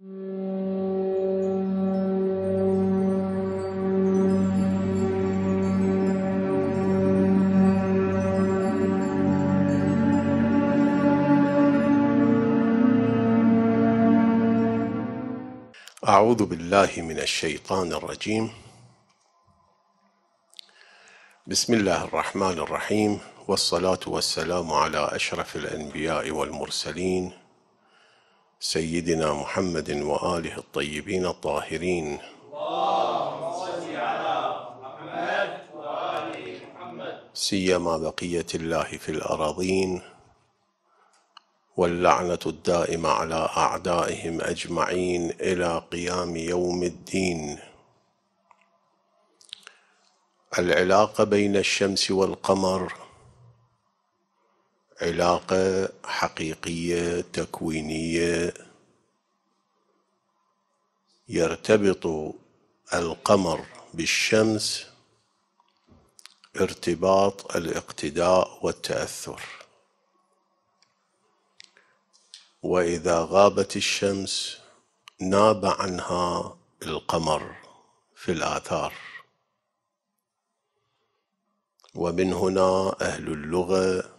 أعوذ بالله من الشيطان الرجيم بسم الله الرحمن الرحيم والصلاة والسلام على أشرف الأنبياء والمرسلين سيدنا محمد وآله الطيبين الطاهرين اللهم صل على محمد وآل محمد سيما بقية الله في الأراضين واللعنة الدائمة على أعدائهم أجمعين إلى قيام يوم الدين العلاقة بين الشمس والقمر علاقه حقيقيه تكوينيه يرتبط القمر بالشمس ارتباط الاقتداء والتاثر واذا غابت الشمس ناب عنها القمر في الاثار ومن هنا اهل اللغه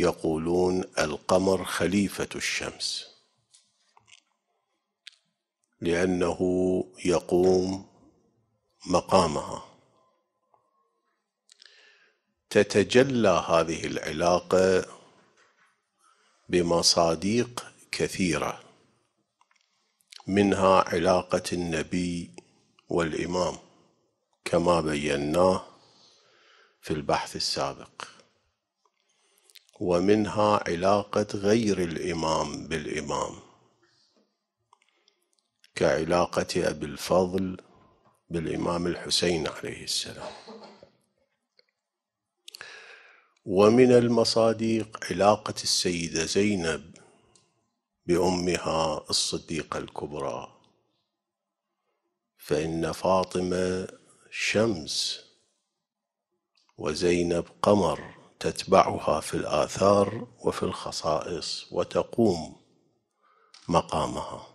يقولون القمر خليفة الشمس لأنه يقوم مقامها تتجلى هذه العلاقة بمصاديق كثيرة منها علاقة النبي والإمام كما بيناه في البحث السابق ومنها علاقة غير الإمام بالإمام كعلاقة أبي الفضل بالإمام الحسين عليه السلام ومن المصادق علاقة السيدة زينب بأمها الصديقة الكبرى فإن فاطمة شمس وزينب قمر تتبعها في الآثار وفي الخصائص وتقوم مقامها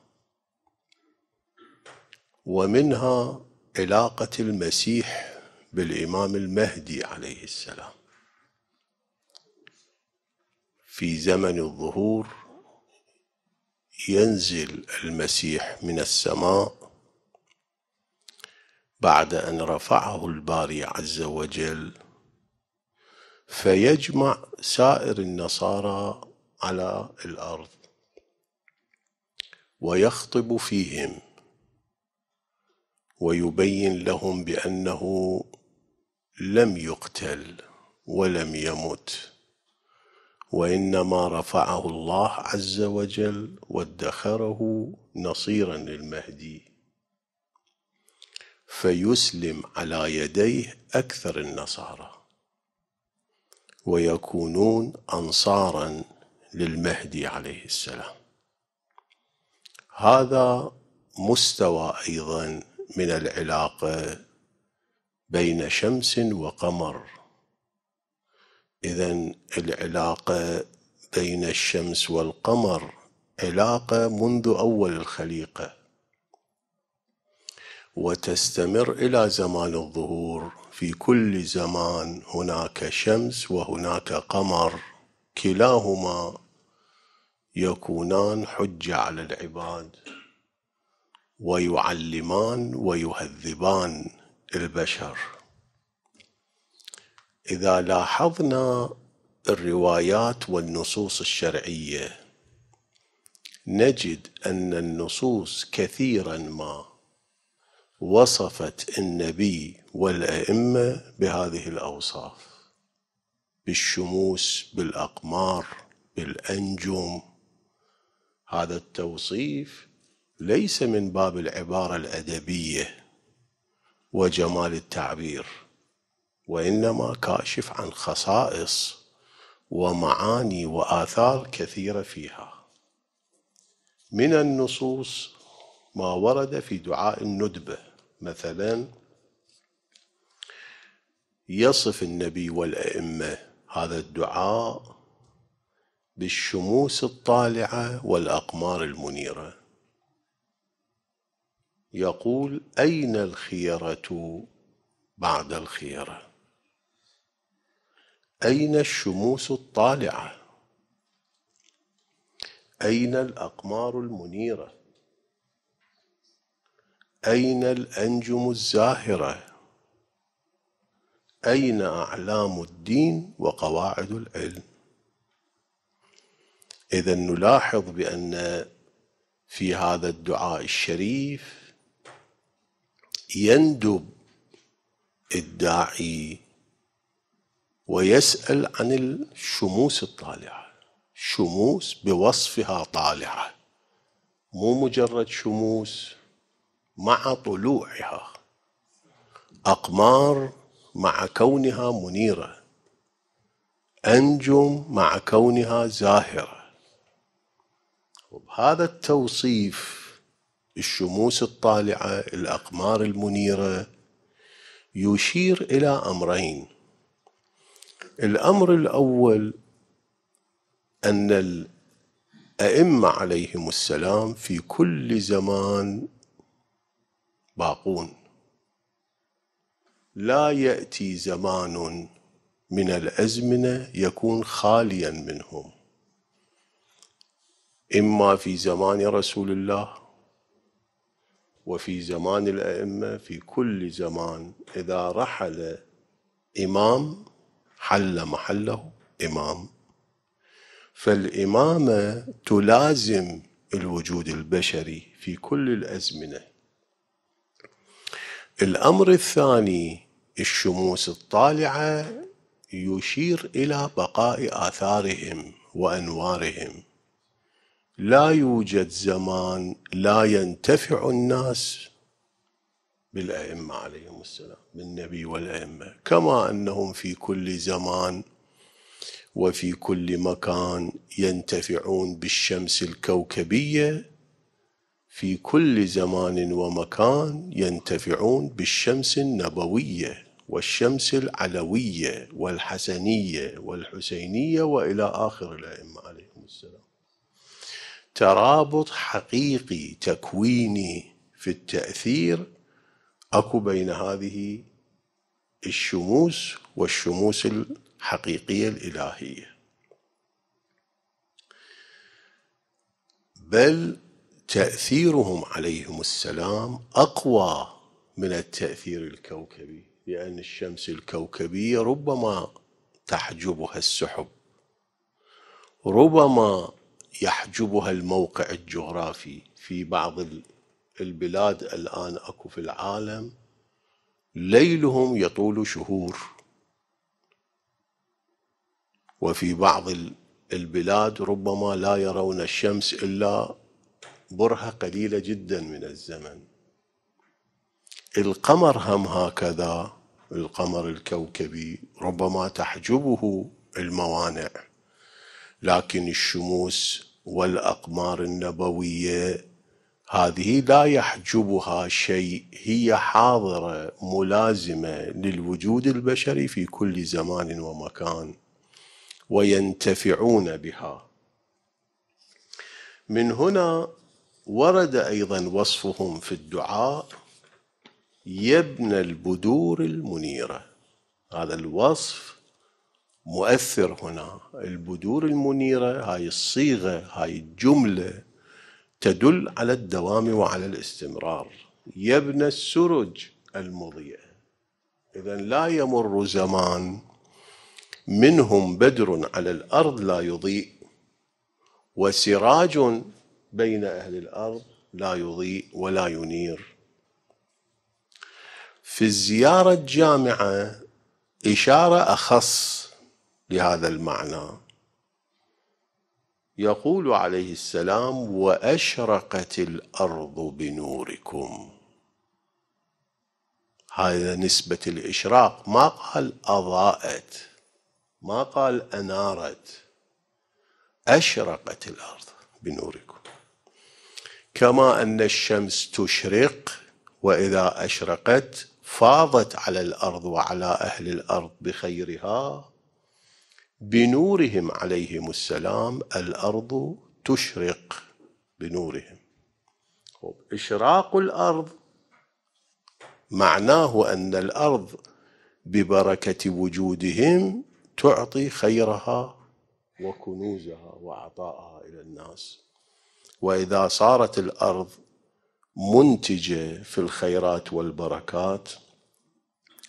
ومنها علاقة المسيح بالإمام المهدي عليه السلام في زمن الظهور ينزل المسيح من السماء بعد أن رفعه الباري عز وجل فيجمع سائر النصارى على الارض ويخطب فيهم ويبين لهم بانه لم يقتل ولم يمت وانما رفعه الله عز وجل وادخره نصيرا للمهدي فيسلم على يديه اكثر النصارى ويكونون أنصارا للمهدي عليه السلام هذا مستوى أيضا من العلاقة بين شمس وقمر إذا العلاقة بين الشمس والقمر علاقة منذ أول الخليقة وتستمر إلى زمان الظهور في كل زمان هناك شمس وهناك قمر كلاهما يكونان حجه على العباد ويعلمان ويهذبان البشر اذا لاحظنا الروايات والنصوص الشرعيه نجد ان النصوص كثيرا ما وصفت النبي والائمه بهذه الاوصاف بالشموس بالاقمار بالانجم هذا التوصيف ليس من باب العباره الادبيه وجمال التعبير وانما كاشف عن خصائص ومعاني واثار كثيره فيها من النصوص ما ورد في دعاء الندبه مثلا يصف النبي والأئمة هذا الدعاء بالشموس الطالعة والأقمار المنيرة يقول أين الخيرة بعد الخيرة أين الشموس الطالعة أين الأقمار المنيرة أين الأنجم الزاهرة أين أعلام الدين وقواعد العلم إذا نلاحظ بأن في هذا الدعاء الشريف يندب الداعي ويسأل عن الشموس الطالعة شموس بوصفها طالعة مو مجرد شموس مع طلوعها أقمار مع كونها منيرة أنجم مع كونها زاهرة وبهذا التوصيف الشموس الطالعة الأقمار المنيرة يشير إلى أمرين الأمر الأول أن الأئمة عليهم السلام في كل زمان باقون لا يأتي زمان من الأزمنة يكون خاليا منهم إما في زمان رسول الله وفي زمان الأئمة في كل زمان إذا رحل إمام حل محله إمام فالإمامة تلازم الوجود البشري في كل الأزمنة الأمر الثاني الشموس الطالعة يشير إلى بقاء آثارهم وأنوارهم لا يوجد زمان لا ينتفع الناس بالأئمة عليهم السلام بالنبي والأئمة كما أنهم في كل زمان وفي كل مكان ينتفعون بالشمس الكوكبية في كل زمان ومكان ينتفعون بالشمس النبويه والشمس العلويه والحسنيه والحسينيه والى اخر الائمه عليهم السلام. ترابط حقيقي تكويني في التاثير اكو بين هذه الشموس والشموس الحقيقيه الالهيه. بل تأثيرهم عليهم السلام أقوى من التأثير الكوكبي لأن الشمس الكوكبية ربما تحجبها السحب ربما يحجبها الموقع الجغرافي في بعض البلاد الآن أكو في العالم ليلهم يطول شهور وفي بعض البلاد ربما لا يرون الشمس إلا برهة قليلة جدا من الزمن القمر هم هكذا القمر الكوكبي ربما تحجبه الموانع لكن الشموس والأقمار النبوية هذه لا يحجبها شيء هي حاضرة ملازمة للوجود البشري في كل زمان ومكان وينتفعون بها من هنا ورد ايضا وصفهم في الدعاء يا ابن البدور المنيره هذا الوصف مؤثر هنا البدور المنيره هاي الصيغه هاي الجمله تدل على الدوام وعلى الاستمرار يا ابن السرج المضيئه اذا لا يمر زمان منهم بدر على الارض لا يضيء وسراج بين أهل الأرض لا يضيء ولا ينير في الزيارة الجامعة إشارة أخص لهذا المعنى يقول عليه السلام وأشرقت الأرض بنوركم هذا نسبة الإشراق ما قال أضاءت ما قال أنارت أشرقت الأرض بنوركم كما ان الشمس تشرق واذا اشرقت فاضت على الارض وعلى اهل الارض بخيرها بنورهم عليهم السلام الارض تشرق بنورهم طيب، اشراق الارض معناه ان الارض ببركه وجودهم تعطي خيرها وكنوزها وعطاءها الى الناس واذا صارت الارض منتجه في الخيرات والبركات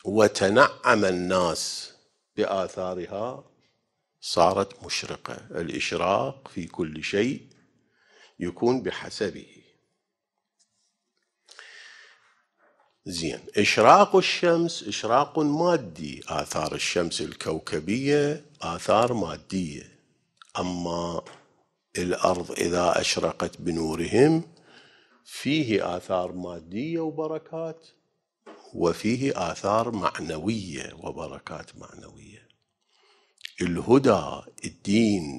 وتنعم الناس باثارها صارت مشرقه الاشراق في كل شيء يكون بحسبه زين اشراق الشمس اشراق مادي اثار الشمس الكوكبيه اثار ماديه اما الأرض إذا أشرقت بنورهم فيه آثار مادية وبركات وفيه آثار معنوية وبركات معنوية الهدى الدين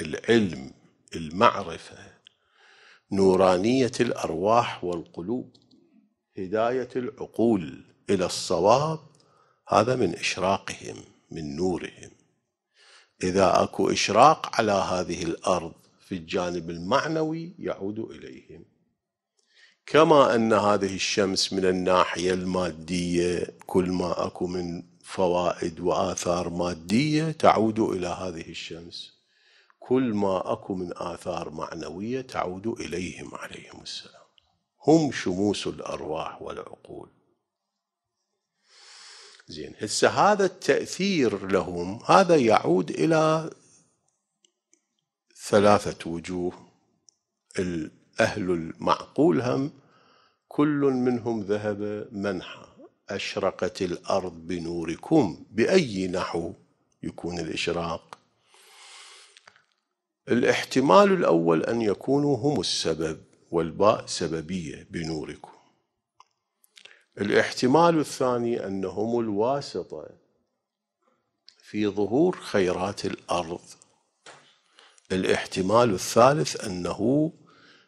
العلم المعرفة نورانية الأرواح والقلوب هداية العقول إلى الصواب هذا من إشراقهم من نورهم إذا أكو إشراق على هذه الأرض في الجانب المعنوي يعود إليهم كما أن هذه الشمس من الناحية المادية كل ما أكو من فوائد وآثار مادية تعود إلى هذه الشمس كل ما أكو من آثار معنوية تعود إليهم عليهم السلام هم شموس الأرواح والعقول زين هسه هذا التأثير لهم هذا يعود إلى ثلاثة وجوه الأهل المعقول هم كل منهم ذهب منحى أشرقت الأرض بنوركم بأي نحو يكون الإشراق الاحتمال الأول أن يكونوا هم السبب والباء سببية بنوركم الاحتمال الثاني أنهم الواسطة في ظهور خيرات الأرض الاحتمال الثالث أنه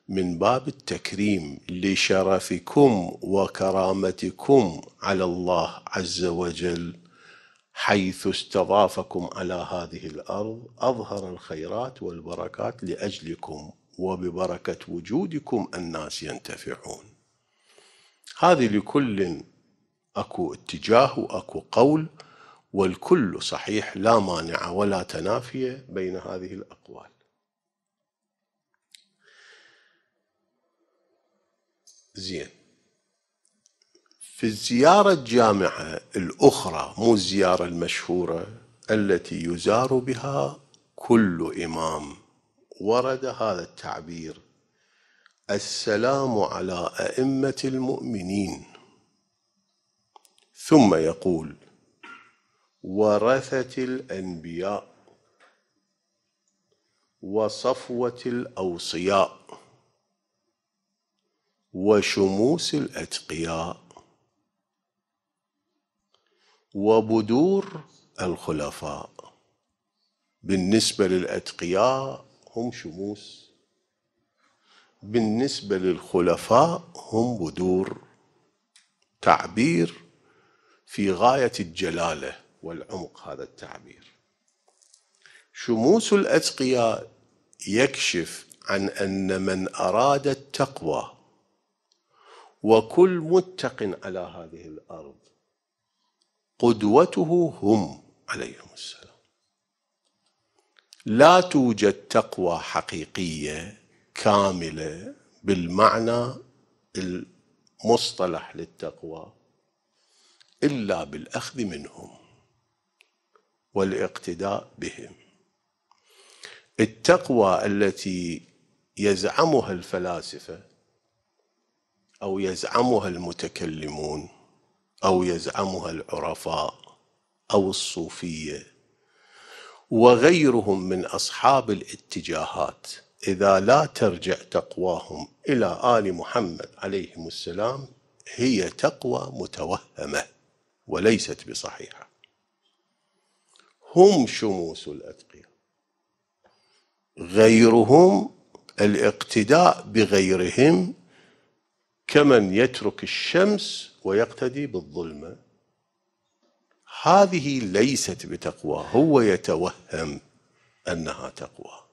من باب التكريم لشرفكم وكرامتكم على الله عز وجل حيث استضافكم على هذه الارض اظهر الخيرات والبركات لاجلكم وببركه وجودكم الناس ينتفعون هذه لكل اكو اتجاه واكو قول والكل صحيح لا مانع ولا تنافي بين هذه الاقوال زين في الزيارة الجامعة الأخرى مو الزيارة المشهورة التي يزار بها كل إمام ورد هذا التعبير السلام على أئمة المؤمنين ثم يقول ورثة الأنبياء وصفوة الأوصياء وشموس الأتقياء وبدور الخلفاء بالنسبة للأتقياء هم شموس بالنسبة للخلفاء هم بدور تعبير في غاية الجلالة والعمق هذا التعبير شموس الأتقياء يكشف عن أن من أراد التقوى وكل متق على هذه الأرض قدوته هم عليهم السلام لا توجد تقوى حقيقيه كامله بالمعنى المصطلح للتقوى الا بالاخذ منهم والاقتداء بهم التقوى التي يزعمها الفلاسفه او يزعمها المتكلمون او يزعمها العرفاء او الصوفيه وغيرهم من اصحاب الاتجاهات إذا لا ترجع تقواهم إلى آل محمد عليهم السلام هي تقوى متوهمة وليست بصحيحة هم شموس الأتقياء غيرهم الاقتداء بغيرهم كمن يترك الشمس ويقتدي بالظلمة هذه ليست بتقوى هو يتوهم أنها تقوى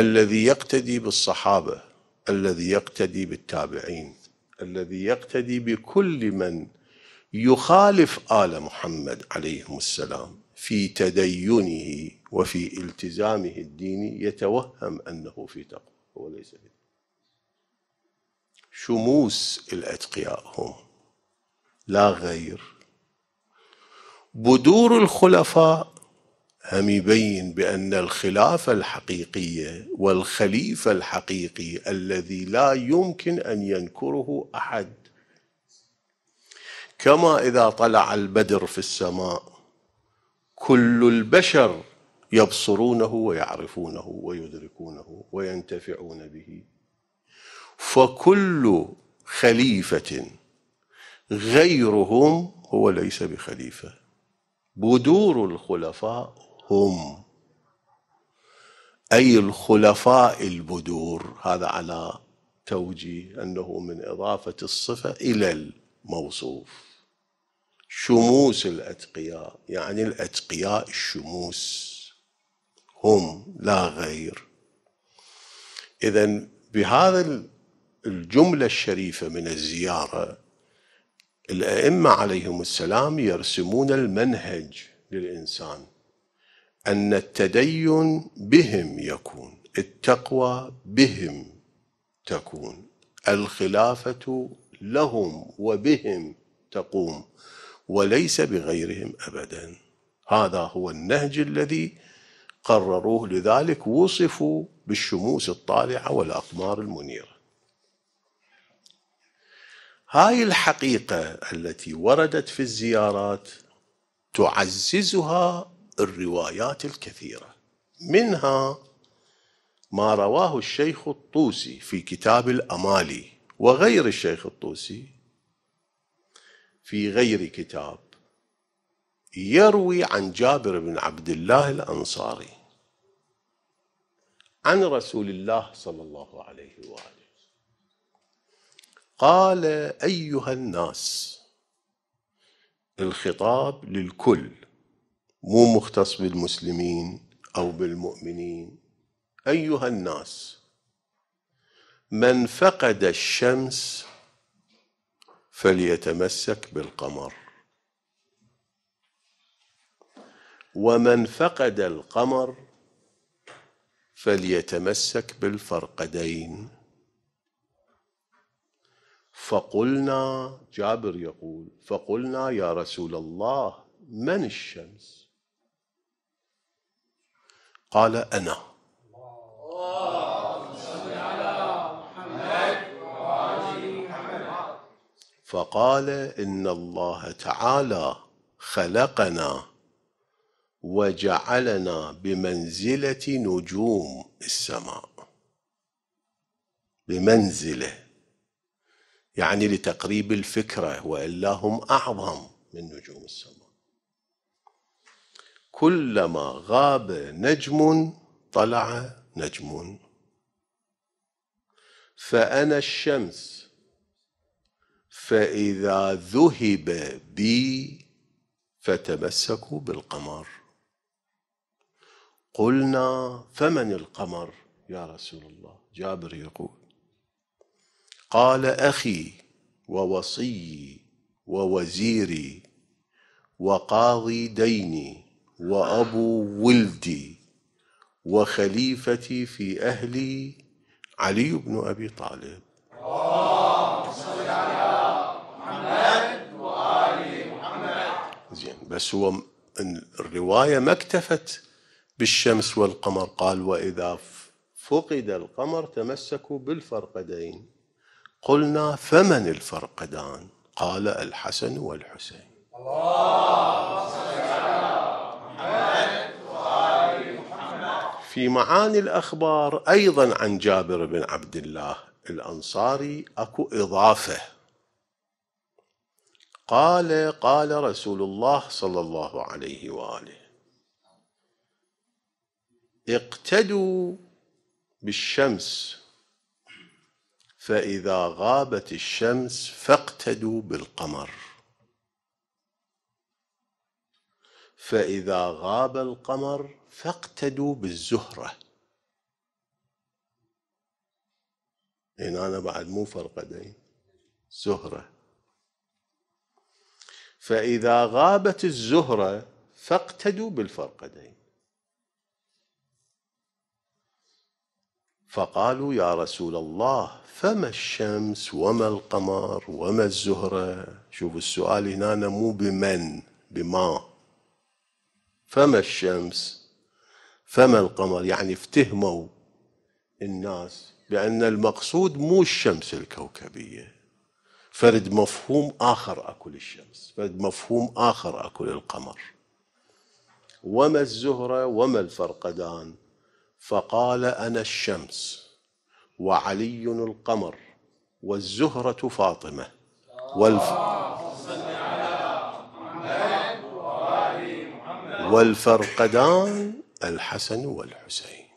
الذي يقتدي بالصحابه الذي يقتدي بالتابعين الذي يقتدي بكل من يخالف ال محمد عليهم السلام في تدينه وفي التزامه الديني يتوهم انه في تقوى هو ليس في شموس الاتقياء هم لا غير بدور الخلفاء هم يبين بأن الخلافة الحقيقية والخليفة الحقيقي الذي لا يمكن أن ينكره أحد كما إذا طلع البدر في السماء كل البشر يبصرونه ويعرفونه ويدركونه وينتفعون به فكل خليفة غيرهم هو ليس بخليفة بدور الخلفاء هم أي الخلفاء البدور هذا على توجيه أنه من إضافة الصفة إلى الموصوف شموس الأتقياء يعني الأتقياء الشموس هم لا غير إذا بهذا الجملة الشريفة من الزيارة الأئمة عليهم السلام يرسمون المنهج للإنسان أن التدين بهم يكون التقوى بهم تكون الخلافة لهم وبهم تقوم وليس بغيرهم أبدا هذا هو النهج الذي قرروه لذلك وصفوا بالشموس الطالعة والأقمار المنيرة هاي الحقيقة التي وردت في الزيارات تعززها الروايات الكثيرة منها ما رواه الشيخ الطوسي في كتاب الأمالي وغير الشيخ الطوسي في غير كتاب يروي عن جابر بن عبد الله الأنصاري عن رسول الله صلى الله عليه وآله قال أيها الناس الخطاب للكل مو مختص بالمسلمين أو بالمؤمنين أيها الناس من فقد الشمس فليتمسك بالقمر ومن فقد القمر فليتمسك بالفرقدين فقلنا جابر يقول فقلنا يا رسول الله من الشمس قال أنا فقال إن الله تعالى خلقنا وجعلنا بمنزلة نجوم السماء بمنزله يعني لتقريب الفكرة وإلا هم أعظم من نجوم السماء كلما غاب نجم طلع نجم فأنا الشمس فإذا ذهب بي فتمسكوا بالقمر قلنا فمن القمر يا رسول الله جابر يقول قال أخي ووصيي ووزيري وقاضي ديني وأبو ولدي وخليفتي في أهلي علي بن أبي طالب زين بس هو الرواية ما اكتفت بالشمس والقمر قال وإذا فقد القمر تمسكوا بالفرقدين قلنا فمن الفرقدان قال الحسن والحسين الله في معاني الاخبار ايضا عن جابر بن عبد الله الانصاري اكو اضافه قال قال رسول الله صلى الله عليه واله اقتدوا بالشمس فاذا غابت الشمس فاقتدوا بالقمر فاذا غاب القمر فاقتدوا بالزهرة هنا أنا بعد مو فرقدين زهرة فإذا غابت الزهرة فاقتدوا بالفرقدين فقالوا يا رسول الله فما الشمس وما القمر وما الزهرة شوفوا السؤال هنا مو بمن بما فما الشمس فما القمر يعني افتهموا الناس بأن المقصود مو الشمس الكوكبية فرد مفهوم آخر أكل الشمس فرد مفهوم آخر أكل القمر وما الزهرة وما الفرقدان فقال أنا الشمس وعلي القمر والزهرة فاطمة والف... والفرقدان الحسن والحسين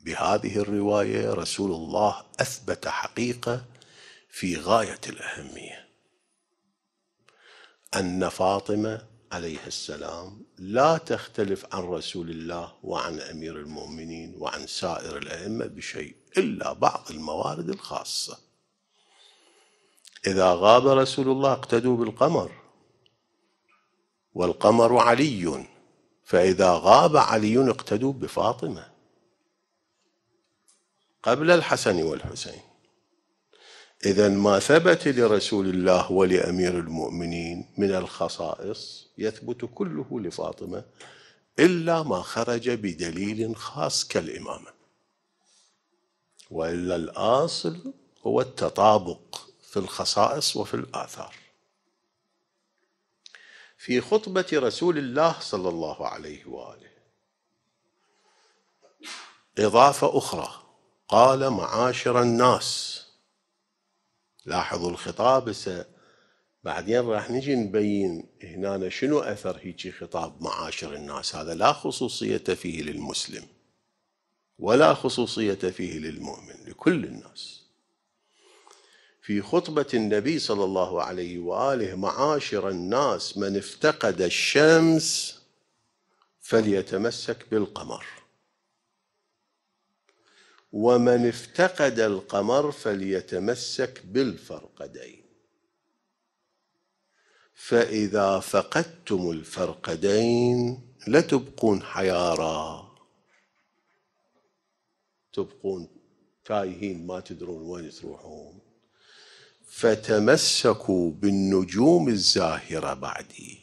بهذه الروايه رسول الله اثبت حقيقه في غايه الاهميه ان فاطمه عليه السلام لا تختلف عن رسول الله وعن امير المؤمنين وعن سائر الائمه بشيء الا بعض الموارد الخاصه اذا غاب رسول الله اقتدوا بالقمر والقمر علي فإذا غاب علي اقتدوا بفاطمة قبل الحسن والحسين إذا ما ثبت لرسول الله ولأمير المؤمنين من الخصائص يثبت كله لفاطمة إلا ما خرج بدليل خاص كالإمامة وإلا الأصل هو التطابق في الخصائص وفي الآثار في خطبة رسول الله صلى الله عليه وآله إضافة أخرى قال معاشر الناس لاحظوا الخطاب هسه بعدين راح نجي نبين هنا شنو أثر هيجي خطاب معاشر الناس هذا لا خصوصية فيه للمسلم ولا خصوصية فيه للمؤمن لكل الناس في خطبة النبي صلى الله عليه وآله معاشر الناس من افتقد الشمس فليتمسك بالقمر ومن افتقد القمر فليتمسك بالفرقدين فإذا فقدتم الفرقدين لتبقون حيارى تبقون تايهين ما تدرون وين تروحون فتمسكوا بالنجوم الزاهرة بعدي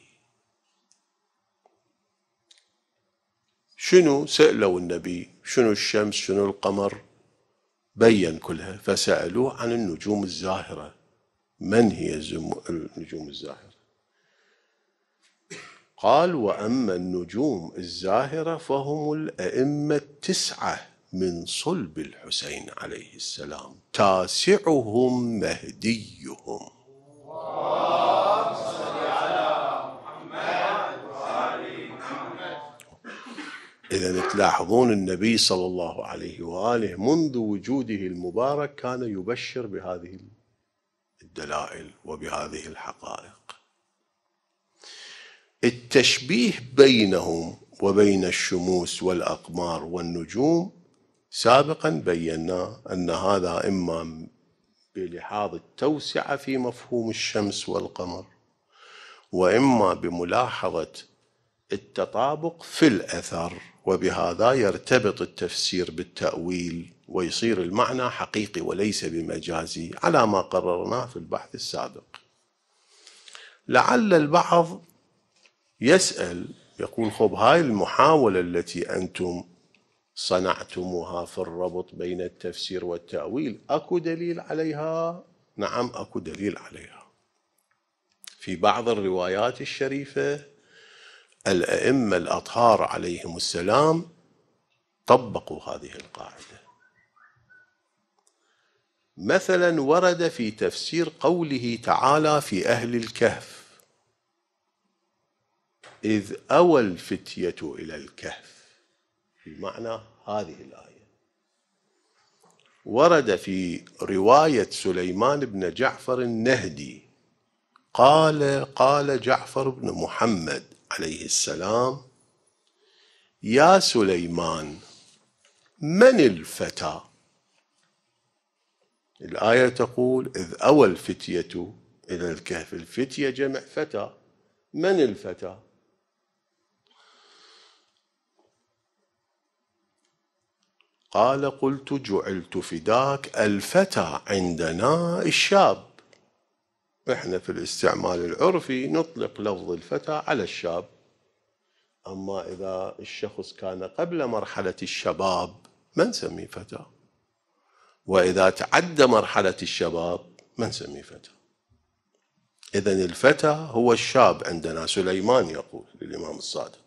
شنو سألوا النبي شنو الشمس شنو القمر بين كلها فسألوه عن النجوم الزاهرة من هي النجوم الزاهرة قال وأما النجوم الزاهرة فهم الأئمة التسعة من صلب الحسين عليه السلام تاسعهم مهديهم إذا تلاحظون النبي صلى الله عليه وآله منذ وجوده المبارك كان يبشر بهذه الدلائل وبهذه الحقائق التشبيه بينهم وبين الشموس والأقمار والنجوم سابقا بينا أن هذا إما بلحاظ التوسعة في مفهوم الشمس والقمر وإما بملاحظة التطابق في الأثر وبهذا يرتبط التفسير بالتأويل ويصير المعنى حقيقي وليس بمجازي على ما قررناه في البحث السابق لعل البعض يسأل يقول خب هاي المحاولة التي أنتم صنعتموها في الربط بين التفسير والتأويل أكو دليل عليها؟ نعم أكو دليل عليها في بعض الروايات الشريفة الأئمة الأطهار عليهم السلام طبقوا هذه القاعدة مثلا ورد في تفسير قوله تعالى في أهل الكهف إذ أوى الفتية إلى الكهف في معنى هذه الآية ورد في رواية سليمان بن جعفر النهدي قال قال جعفر بن محمد عليه السلام يا سليمان من الفتى الآية تقول إذ أوى الفتية إلى الكهف الفتية جمع فتى من الفتى قال قلت جعلت فداك الفتى عندنا الشاب احنا في الاستعمال العرفي نطلق لفظ الفتى على الشاب اما اذا الشخص كان قبل مرحله الشباب ما نسميه فتى واذا تعدى مرحله الشباب ما نسميه فتى اذا الفتى هو الشاب عندنا سليمان يقول للامام الصادق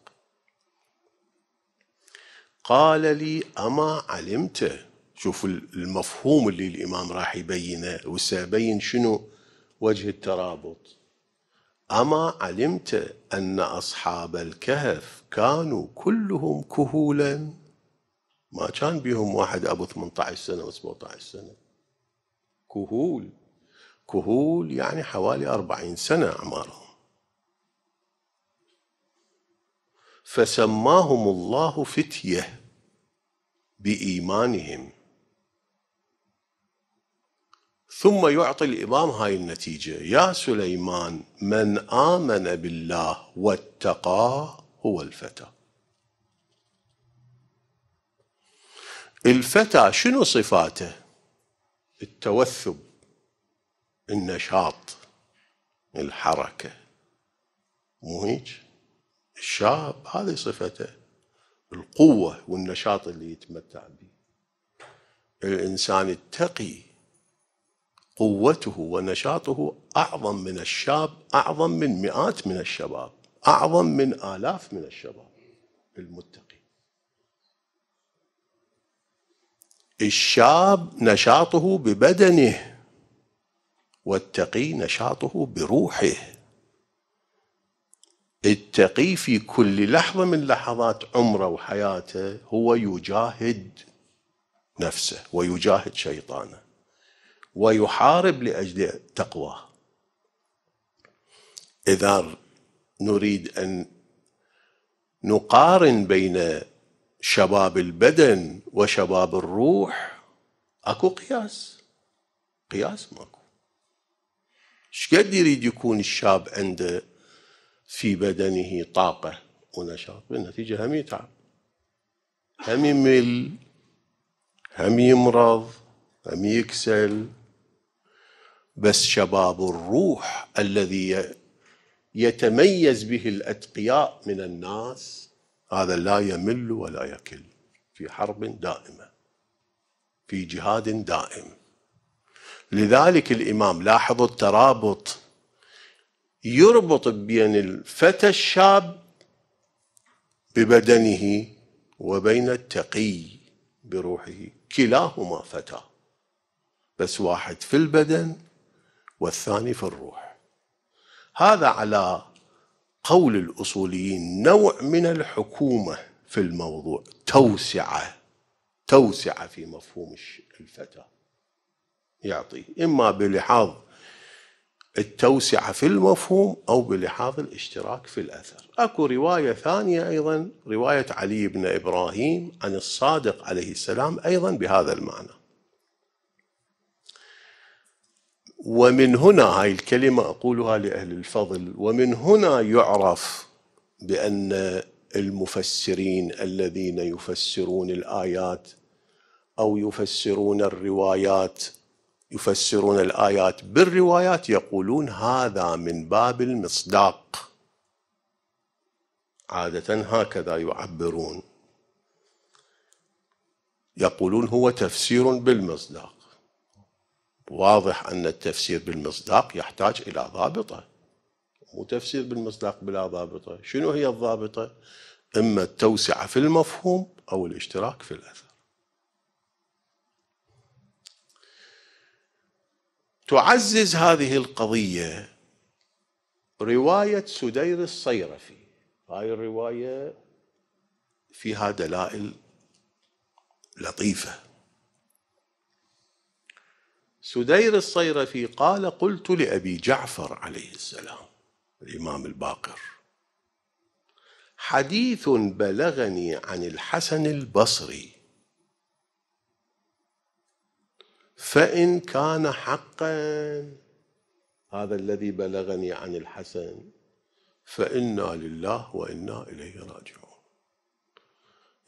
قال لي أما علمت شوف المفهوم اللي الإمام راح يبينه وسيبين شنو وجه الترابط أما علمت أن أصحاب الكهف كانوا كلهم كهولا ما كان بيهم واحد أبو 18 سنة و 17 سنة كهول كهول يعني حوالي 40 سنة أعمارهم فسماهم الله فتيه بايمانهم ثم يعطي الامام هاي النتيجه يا سليمان من امن بالله واتقاه هو الفتى الفتى شنو صفاته التوثب النشاط الحركه مو هيك الشاب هذه صفته القوة والنشاط اللي يتمتع به الإنسان التقي قوته ونشاطه أعظم من الشاب أعظم من مئات من الشباب أعظم من آلاف من الشباب المتقي الشاب نشاطه ببدنه والتقي نشاطه بروحه التقي في كل لحظة من لحظات عمره وحياته هو يجاهد نفسه ويجاهد شيطانه ويحارب لأجل تقواه إذا نريد أن نقارن بين شباب البدن وشباب الروح اكو قياس قياس ماكو شقد يريد يكون الشاب عنده في بدنه طاقة ونشاط بالنتيجة هم يتعب هم يمل هم يمرض هم يكسل بس شباب الروح الذي يتميز به الأتقياء من الناس هذا لا يمل ولا يكل في حرب دائمة في جهاد دائم لذلك الإمام لاحظوا الترابط يربط بين الفتى الشاب ببدنه وبين التقي بروحه كلاهما فتى بس واحد في البدن والثاني في الروح هذا على قول الاصوليين نوع من الحكومه في الموضوع توسعه توسعه في مفهوم الفتى يعطي اما بلحاظ التوسعة في المفهوم أو بلحاظ الاشتراك في الأثر أكو رواية ثانية أيضا رواية علي بن إبراهيم عن الصادق عليه السلام أيضا بهذا المعنى ومن هنا هاي الكلمة أقولها لأهل الفضل ومن هنا يعرف بأن المفسرين الذين يفسرون الآيات أو يفسرون الروايات يفسرون الآيات بالروايات يقولون هذا من باب المصداق عادة هكذا يعبرون يقولون هو تفسير بالمصداق واضح أن التفسير بالمصداق يحتاج إلى ضابطة مو تفسير بالمصداق بلا ضابطة شنو هي الضابطة إما التوسعة في المفهوم أو الاشتراك في الأثر تعزز هذه القضية رواية سدير الصيرفي هاي الرواية فيها دلائل لطيفة سدير الصيرفي قال قلت لأبي جعفر عليه السلام الإمام الباقر حديث بلغني عن الحسن البصري فإن كان حقا هذا الذي بلغني عن الحسن فإنا لله وإنا إليه راجعون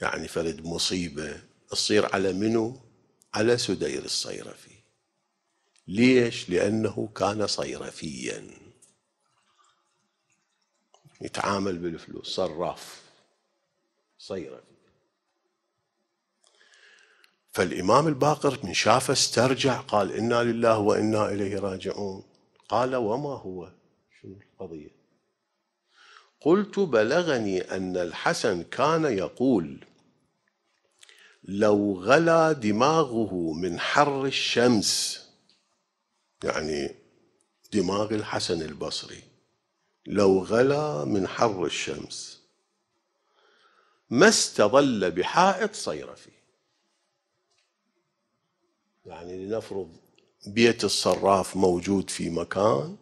يعني فرد مصيبة تصير على منو على سدير الصيرفي ليش لأنه كان صيرفيا يتعامل بالفلوس صراف صيرفي فالإمام الباقر من شافه استرجع قال إنا لله وإنا إليه راجعون قال وما هو شنو القضية قلت بلغني أن الحسن كان يقول لو غلا دماغه من حر الشمس يعني دماغ الحسن البصري لو غلا من حر الشمس ما استظل بحائط صيرفي يعني لنفرض بيت الصراف موجود في مكان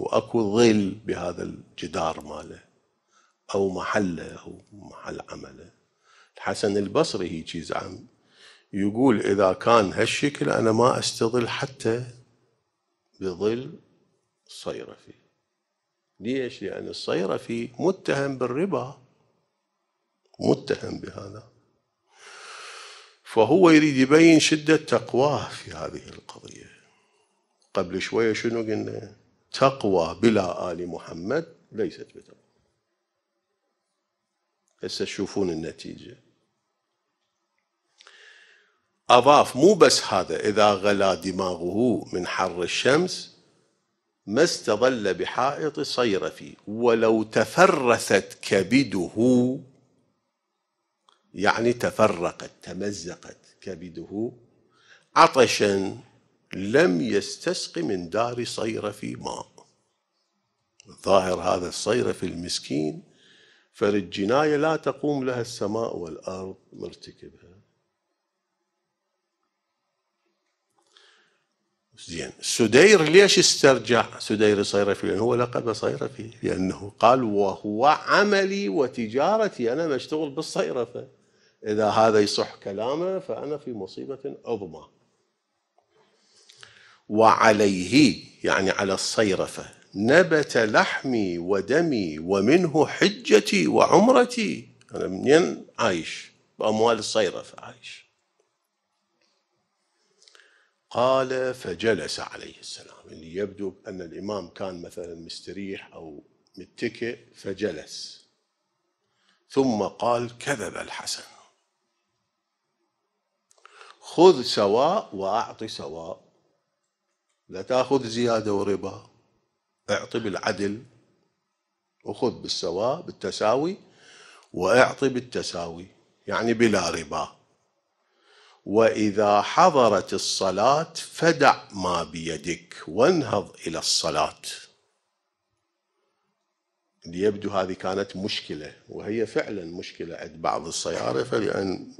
واكو ظل بهذا الجدار ماله او محله او محل عمله الحسن البصري هي شيء زعم يقول اذا كان هالشكل انا ما استظل حتى بظل الصيرفي ليش؟ لان الصيرفي متهم بالربا متهم بهذا فهو يريد يبين شدة تقواه في هذه القضية قبل شوية شنو قلنا تقوى بلا آل محمد ليست بتقوى هسه تشوفون النتيجة أضاف مو بس هذا إذا غلا دماغه من حر الشمس ما استظل بحائط صيرفي ولو تفرثت كبده يعني تفرقت تمزقت كبده عطشا لم يستسق من دار صيرفي ماء ظاهر هذا الصيرفي المسكين فللجناية لا تقوم لها السماء والأرض مرتكبها زين سدير ليش استرجع سدير صيرفي لأنه هو لقب صيرفي لأنه قال وهو عملي وتجارتي أنا مشتغل بالصيرفة إذا هذا يصح كلامه فأنا في مصيبة عظمى وعليه يعني على الصيرفة نبت لحمي ودمي ومنه حجتي وعمرتي أنا منين عايش بأموال الصيرفة عايش قال فجلس عليه السلام اللي يبدو أن الإمام كان مثلا مستريح أو متكئ فجلس ثم قال كذب الحسن خذ سواء وأعط سواء لا تأخذ زيادة وربا اعطي بالعدل وخذ بالسواء بالتساوي واعطي بالتساوي يعني بلا ربا واذا حضرت الصلاه فدع ما بيدك وانهض الى الصلاه اللي يبدو هذه كانت مشكله وهي فعلا مشكله عند بعض الصيارفه لان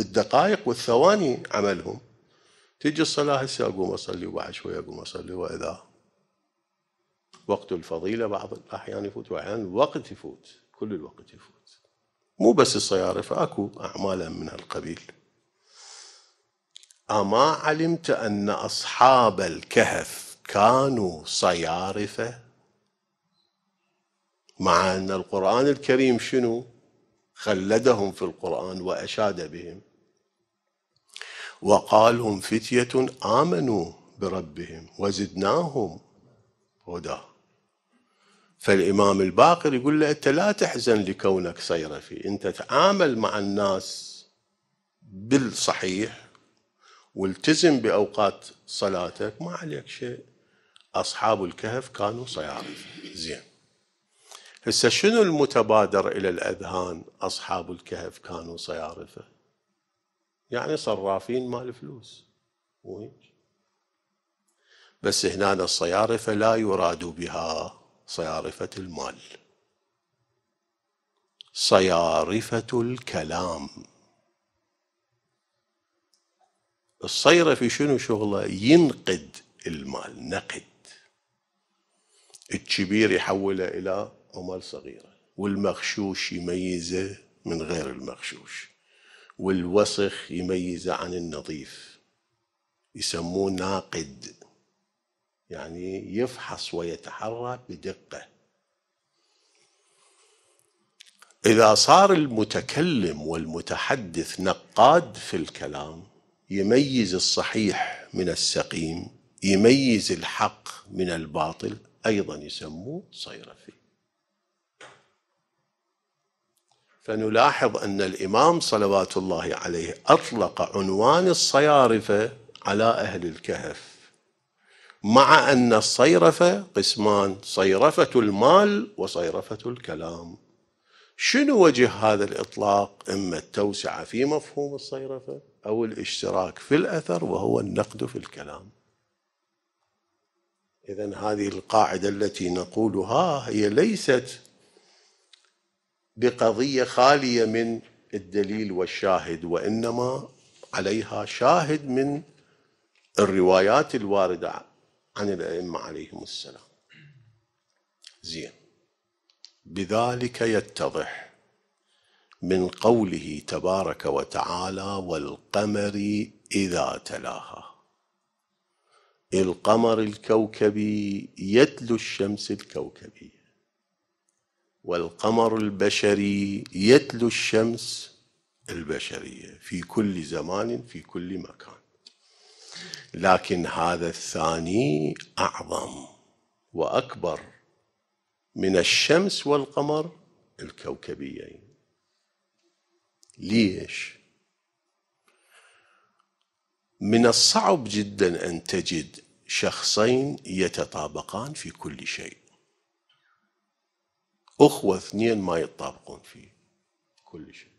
بالدقائق والثواني عملهم تيجي الصلاة هسه أقوم أصلي وبعد شوية أقوم أصلي وإذا وقت الفضيلة بعض الأحيان يفوت وأحيانا الوقت يفوت كل الوقت يفوت مو بس الصيارف فأكو أعمالا من هالقبيل أما علمت أن أصحاب الكهف كانوا صيارفة مع أن القرآن الكريم شنو خلدهم في القرآن وأشاد بهم وقالهم فتية آمنوا بربهم وزدناهم هدى فالإمام الباقر يقول له أنت لا تحزن لكونك صيرفي أنت تعامل مع الناس بالصحيح والتزم بأوقات صلاتك ما عليك شيء أصحاب الكهف كانوا صيارف زين هسه شنو المتبادر إلى الأذهان أصحاب الكهف كانوا صيارفة يعني صرافين مال فلوس هيك بس هنا الصيارفة لا يراد بها صيارفة المال صيارفة الكلام الصيرفي شنو شغله ينقد المال نقد الكبير يحوله إلى أمال صغيرة والمغشوش يميزه من غير المغشوش والوسخ يميزه عن النظيف يسموه ناقد يعني يفحص ويتحرى بدقة إذا صار المتكلم والمتحدث نقاد في الكلام يميز الصحيح من السقيم يميز الحق من الباطل أيضا يسموه صيرفي فنلاحظ أن الإمام صلوات الله عليه أطلق عنوان الصيارفة على أهل الكهف مع أن الصيرفة قسمان صيرفة المال وصيرفة الكلام شنو وجه هذا الإطلاق إما التوسعة في مفهوم الصيرفة أو الاشتراك في الأثر وهو النقد في الكلام إذا هذه القاعدة التي نقولها هي ليست بقضيه خاليه من الدليل والشاهد وانما عليها شاهد من الروايات الوارده عن الائمه عليهم السلام. زين بذلك يتضح من قوله تبارك وتعالى والقمر اذا تلاها القمر الكوكبي يتلو الشمس الكوكبيه والقمر البشري يتلو الشمس البشريه في كل زمان في كل مكان لكن هذا الثاني اعظم واكبر من الشمس والقمر الكوكبيين ليش من الصعب جدا ان تجد شخصين يتطابقان في كل شيء أخوة اثنين ما يتطابقون في كل شيء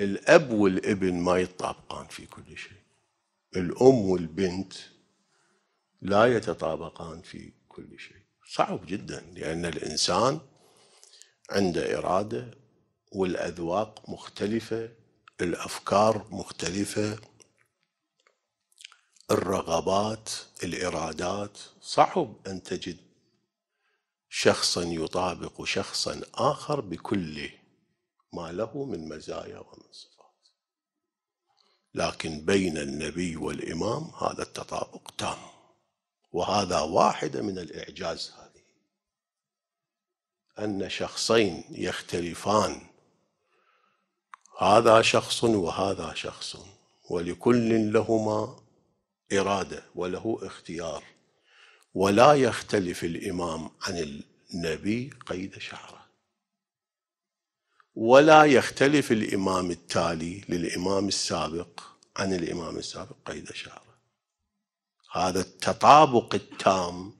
الأب والابن ما يتطابقان في كل شيء الأم والبنت لا يتطابقان في كل شيء صعب جدا لأن الإنسان عنده إرادة والأذواق مختلفة الأفكار مختلفة الرغبات الإرادات صعب أن تجد شخصا يطابق شخصا آخر بكل ما له من مزايا ومن صفات لكن بين النبي والإمام هذا التطابق تام وهذا واحد من الإعجاز هذه أن شخصين يختلفان هذا شخص وهذا شخص ولكل لهما إرادة وله اختيار ولا يختلف الإمام عن النبي قيد شعره ولا يختلف الإمام التالي للإمام السابق عن الإمام السابق قيد شعره هذا التطابق التام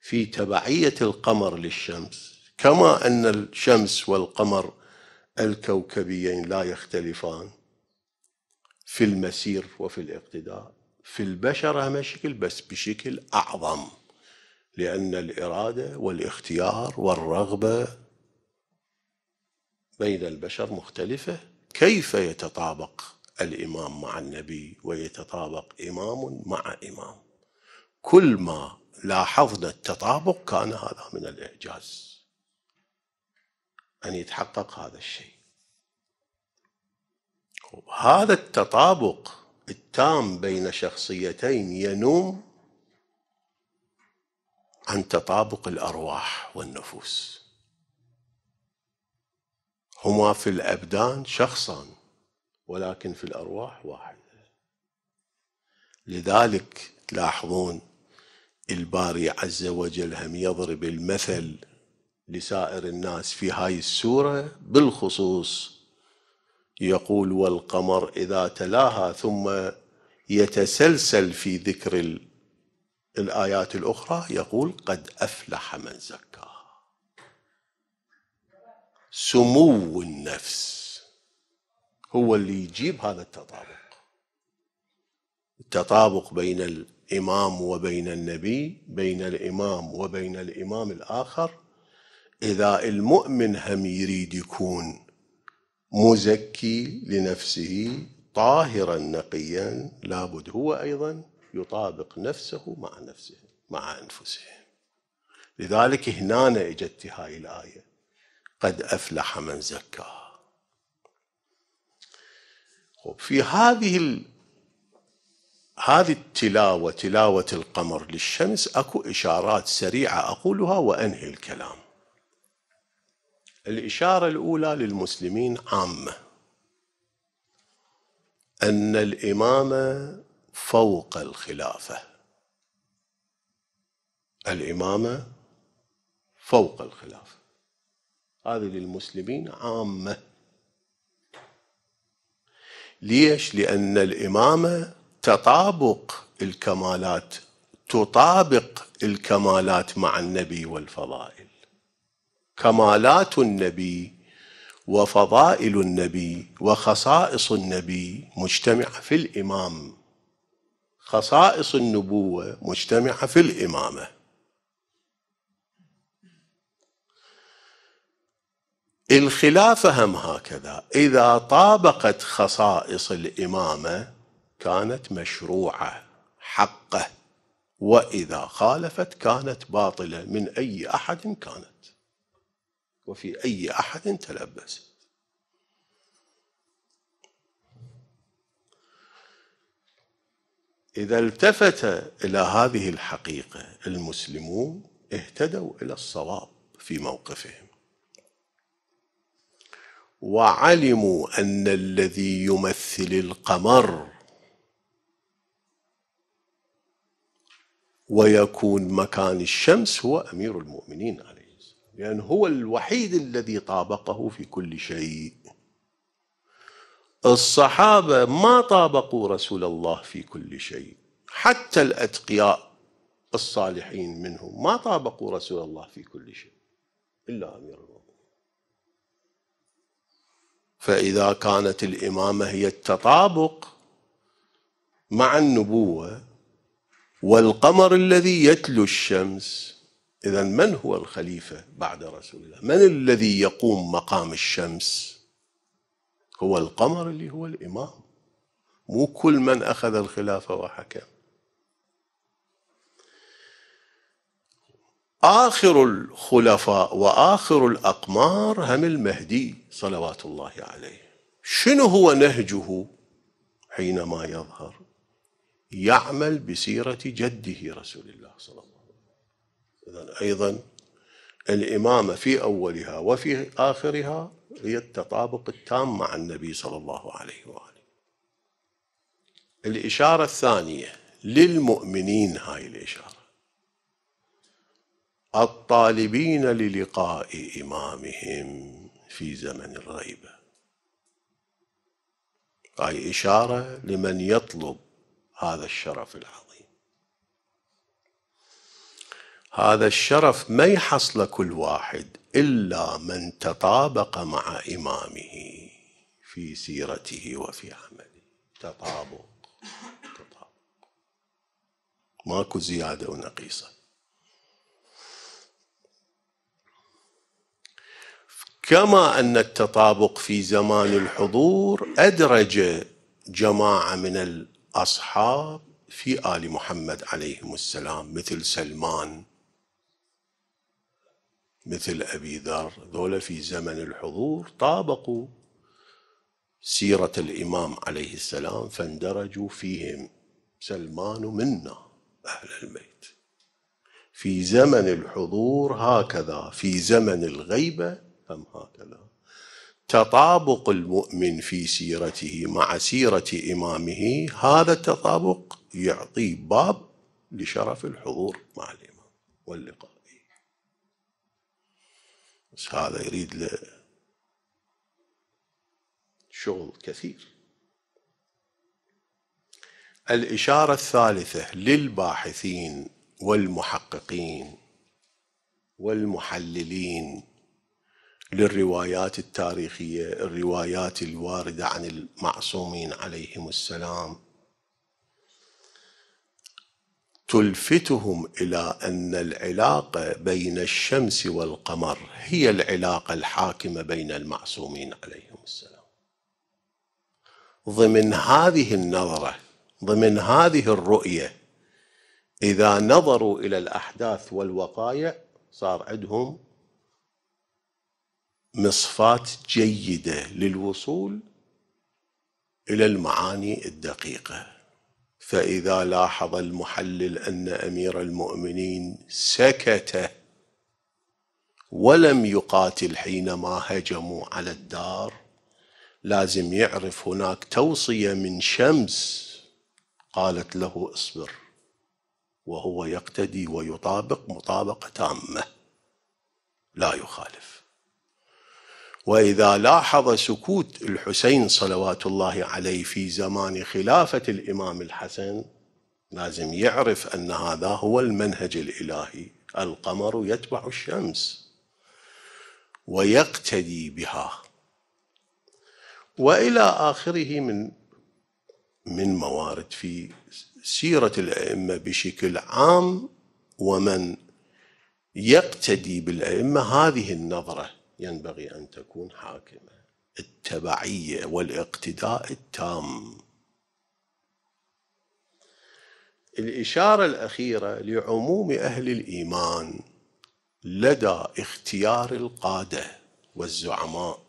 في تبعية القمر للشمس كما أن الشمس والقمر الكوكبيين لا يختلفان في المسير وفي الاقتداء في البشر مشكل بس بشكل أعظم لأن الإرادة والاختيار والرغبة بين البشر مختلفة كيف يتطابق الإمام مع النبي ويتطابق إمام مع إمام كل ما لاحظنا التطابق كان هذا من الإعجاز أن يتحقق هذا الشيء هذا التطابق التام بين شخصيتين ينوم عن تطابق الارواح والنفوس هما في الابدان شخصان ولكن في الارواح واحد لذلك تلاحظون الباري عز وجل هم يضرب المثل لسائر الناس في هاي السوره بالخصوص يقول والقمر إذا تلاها ثم يتسلسل في ذكر الآيات الأخرى يقول قد أفلح من زكاها سمو النفس هو اللي يجيب هذا التطابق التطابق بين الإمام وبين النبي بين الإمام وبين الإمام الآخر إذا المؤمن هم يريد يكون مزكي لنفسه طاهرا نقيا لابد هو أيضا يطابق نفسه مع نفسه مع انفسه لذلك هنا اجت هاي الآية قد أفلح من زكاها في هذه ال... هذه التلاوة تلاوة القمر للشمس أكو إشارات سريعة أقولها وأنهي الكلام الإشارة الأولى للمسلمين عامة أن الإمامة فوق الخلافة الإمامة فوق الخلافة هذه للمسلمين عامة ليش؟ لأن الإمامة تطابق الكمالات تطابق الكمالات مع النبي والفضائل كمالات النبي وفضائل النبي وخصائص النبي مجتمعه في الامام خصائص النبوه مجتمعه في الامامه الخلافه هم هكذا اذا طابقت خصائص الامامه كانت مشروعه حقه واذا خالفت كانت باطله من اي احد كانت وفي أي أحد تلبست إذا التفت إلى هذه الحقيقة المسلمون اهتدوا إلى الصواب في موقفهم وعلموا أن الذي يمثل القمر ويكون مكان الشمس هو أمير المؤمنين عليه لأن هو الوحيد الذي طابقه في كل شيء الصحابة ما طابقوا رسول الله في كل شيء حتى الأتقياء الصالحين منهم ما طابقوا رسول الله في كل شيء إلا أمير المؤمنين فإذا كانت الإمامة هي التطابق مع النبوة والقمر الذي يتلو الشمس إذا من هو الخليفة بعد رسول الله من الذي يقوم مقام الشمس هو القمر اللي هو الإمام مو كل من أخذ الخلافة وحكم آخر الخلفاء وآخر الأقمار هم المهدي صلوات الله عليه شنو هو نهجه حينما يظهر يعمل بسيرة جده رسول الله صلى الله عليه وسلم إذا أيضا الإمامة في أولها وفي آخرها هي التطابق التام مع النبي صلى الله عليه وآله الإشارة الثانية للمؤمنين هاي الإشارة الطالبين للقاء إمامهم في زمن الغيبة هاي إشارة لمن يطلب هذا الشرف العظيم هذا الشرف ما يحصل كل واحد إلا من تطابق مع إمامه في سيرته وفي عمله تطابق تطابق ماكو زيادة ونقيصة كما أن التطابق في زمان الحضور أدرج جماعة من الأصحاب في آل محمد عليهم السلام مثل سلمان مثل أبي ذر ذولا في زمن الحضور طابقوا سيرة الإمام عليه السلام فاندرجوا فيهم سلمان منا أهل البيت في زمن الحضور هكذا في زمن الغيبة هم هكذا تطابق المؤمن في سيرته مع سيرة إمامه هذا التطابق يعطي باب لشرف الحضور مع الإمام واللقاء بس هذا يريد له شغل كثير الإشارة الثالثة للباحثين والمحققين والمحللين للروايات التاريخية الروايات الواردة عن المعصومين عليهم السلام تلفتهم الى ان العلاقه بين الشمس والقمر هي العلاقه الحاكمه بين المعصومين عليهم السلام ضمن هذه النظره ضمن هذه الرؤيه اذا نظروا الى الاحداث والوقائع صار عندهم مصفات جيده للوصول الى المعاني الدقيقه فإذا لاحظ المحلل أن أمير المؤمنين سكت ولم يقاتل حينما هجموا على الدار لازم يعرف هناك توصية من شمس قالت له اصبر وهو يقتدي ويطابق مطابقة تامة لا يخالف واذا لاحظ سكوت الحسين صلوات الله عليه في زمان خلافه الامام الحسن لازم يعرف ان هذا هو المنهج الالهي القمر يتبع الشمس ويقتدي بها والى اخره من من موارد في سيره الائمه بشكل عام ومن يقتدي بالائمه هذه النظره ينبغي أن تكون حاكمة التبعية والاقتداء التام الإشارة الأخيرة لعموم أهل الإيمان لدى اختيار القادة والزعماء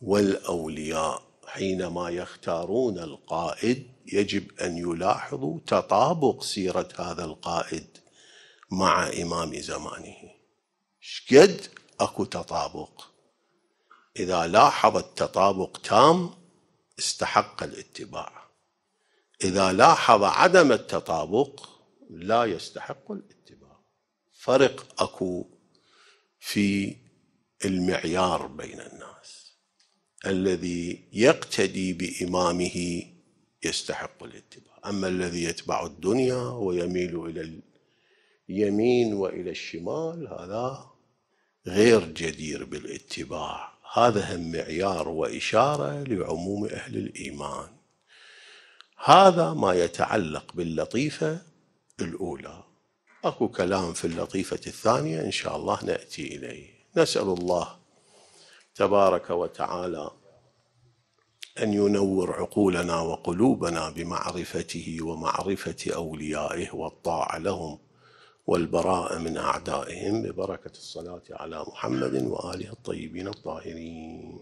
والأولياء حينما يختارون القائد يجب أن يلاحظوا تطابق سيرة هذا القائد مع إمام زمانه شقد اكو تطابق اذا لاحظ التطابق تام استحق الاتباع اذا لاحظ عدم التطابق لا يستحق الاتباع فرق اكو في المعيار بين الناس الذي يقتدي بامامه يستحق الاتباع اما الذي يتبع الدنيا ويميل الى اليمين والى الشمال هذا غير جدير بالاتباع هذا هم معيار وإشارة لعموم أهل الإيمان هذا ما يتعلق باللطيفة الأولى أكو كلام في اللطيفة الثانية إن شاء الله نأتي إليه نسأل الله تبارك وتعالى أن ينور عقولنا وقلوبنا بمعرفته ومعرفة أوليائه والطاعة لهم والبراء من أعدائهم ببركة الصلاة على محمد وآله الطيبين الطاهرين